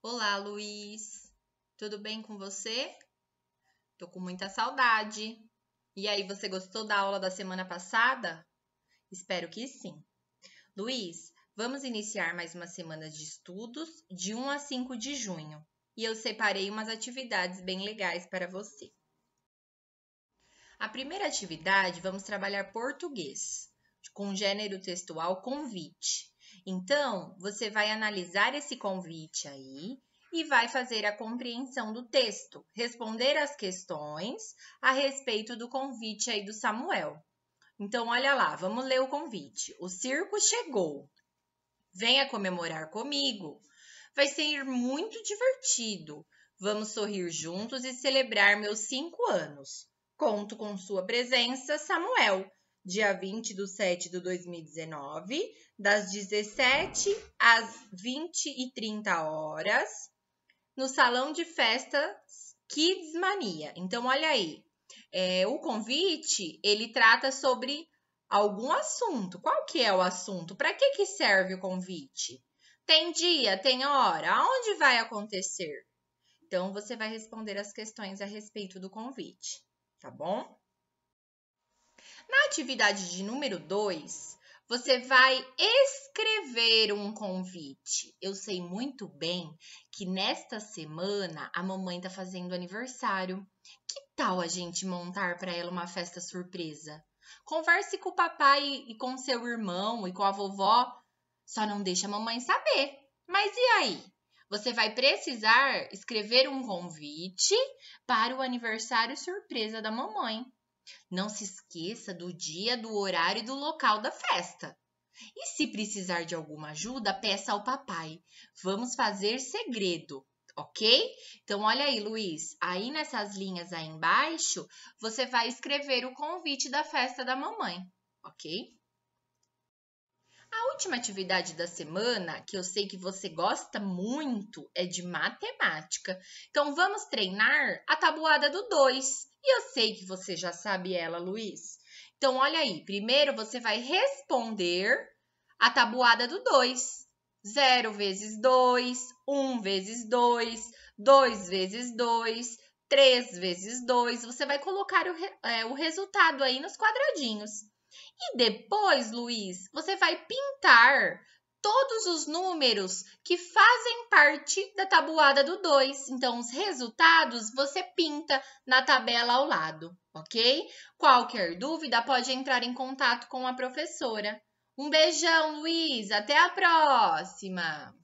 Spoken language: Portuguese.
Olá, Luiz. Tudo bem com você? Tô com muita saudade. E aí, você gostou da aula da semana passada? Espero que sim. Luiz, vamos iniciar mais uma semana de estudos de 1 a 5 de junho. E eu separei umas atividades bem legais para você. A primeira atividade, vamos trabalhar português, com gênero textual convite. Então, você vai analisar esse convite aí e vai fazer a compreensão do texto, responder as questões a respeito do convite aí do Samuel. Então, olha lá, vamos ler o convite. O circo chegou. Venha comemorar comigo. Vai ser muito divertido. Vamos sorrir juntos e celebrar meus cinco anos. Conto com sua presença, Samuel dia 20 do 7 de 2019, das 17 às 20 e 30 horas, no Salão de Festas Kids Mania. Então, olha aí, é, o convite, ele trata sobre algum assunto. Qual que é o assunto? Para que, que serve o convite? Tem dia, tem hora, aonde vai acontecer? Então, você vai responder as questões a respeito do convite, tá bom? Na atividade de número 2, você vai escrever um convite. Eu sei muito bem que nesta semana a mamãe está fazendo aniversário. Que tal a gente montar para ela uma festa surpresa? Converse com o papai e com seu irmão e com a vovó, só não deixa a mamãe saber. Mas e aí? Você vai precisar escrever um convite para o aniversário surpresa da mamãe. Não se esqueça do dia, do horário e do local da festa. E se precisar de alguma ajuda, peça ao papai. Vamos fazer segredo, ok? Então, olha aí, Luiz. Aí nessas linhas aí embaixo, você vai escrever o convite da festa da mamãe, ok? última atividade da semana, que eu sei que você gosta muito, é de matemática. Então vamos treinar a tabuada do 2. E eu sei que você já sabe ela, Luiz. Então olha aí, primeiro você vai responder a tabuada do 2. 0 vezes 2, 1 vezes 2, 2 vezes 2, 3 vezes 2. Você vai colocar o, é, o resultado aí nos quadradinhos. E depois, Luiz, você vai pintar todos os números que fazem parte da tabuada do 2. Então, os resultados você pinta na tabela ao lado, ok? Qualquer dúvida pode entrar em contato com a professora. Um beijão, Luiz! Até a próxima!